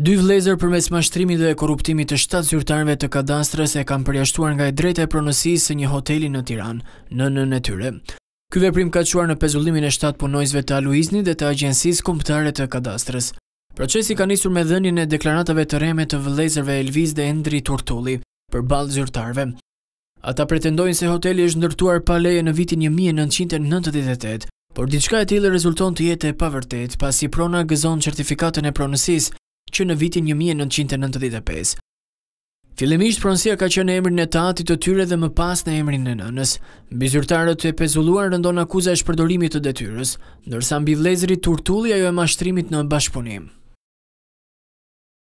Dy vlezër përmes mashtrimit dhe korruptimit të shtatë zyrtarëve të kadastrës e kanë përjashtuar nga e drejta e pronësisë një hoteli në Tiranë, në nënën e tyre. Ky veprim ka quar në pezullimin e shtatë punojësve të Aluizni dhe të agjencisë kombëtare të kadastrës. Procesi ka nisur me dhënien e deklaratave të rreme të vëllezërve Elviz dhe Endri Turtulli për balë zyrtarëve. Ata pretendojnë se hoteli është ndërtuar pa leje në vitin 1998, por diçka e tjilë rezulton të jetë e pavërtetë pasi prona gëzon certifikatën e pronësisë që në vitin 1995 fillimisht pronësia ka qenë në emrin e tatit të tyre dhe më pas në emrin e nënës mbi zyrtarët e pezulluar rëndon akuza e shpërdorimit të detyrës ndërsa mbi vlezëri Turtulli ajo e mashtrimit në bashpunim